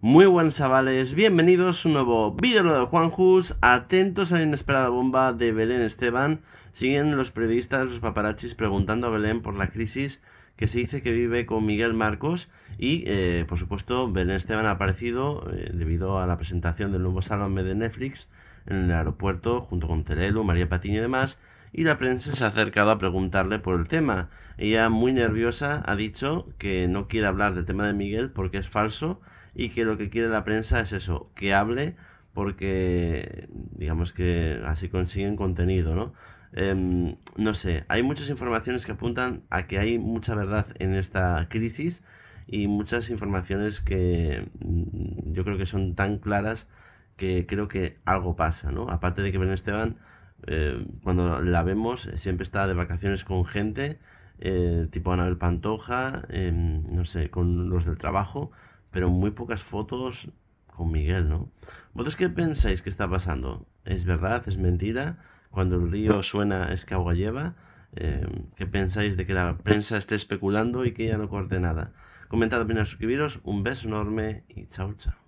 Muy buenos chavales, bienvenidos a un nuevo vídeo de Juan Juanjus, atentos a la inesperada bomba de Belén Esteban, siguen los periodistas, los paparachis preguntando a Belén por la crisis que se dice que vive con Miguel Marcos y eh, por supuesto Belén Esteban ha aparecido eh, debido a la presentación del nuevo salón de Netflix en el aeropuerto junto con Terelo, María Patiño y demás y la prensa se ha acercado a preguntarle por el tema. Ella muy nerviosa ha dicho que no quiere hablar del tema de Miguel porque es falso y que lo que quiere la prensa es eso, que hable porque digamos que así consiguen contenido, ¿no? Em, no sé, hay muchas informaciones que apuntan a que hay mucha verdad en esta crisis y muchas informaciones que mm, yo creo que son tan claras que creo que algo pasa, ¿no? Aparte de que Ben Esteban, eh, cuando la vemos, eh, siempre está de vacaciones con gente, eh, tipo Anabel Pantoja, em, no sé, con los del trabajo, pero muy pocas fotos con Miguel, ¿no? ¿Vosotros qué pensáis que está pasando? ¿Es verdad? ¿Es mentira? Cuando el río suena es que agua lleva. Eh, ¿Qué pensáis de que la prensa esté especulando y que ya no corte nada? Comentad, a suscribiros. Un beso enorme y chao, chao.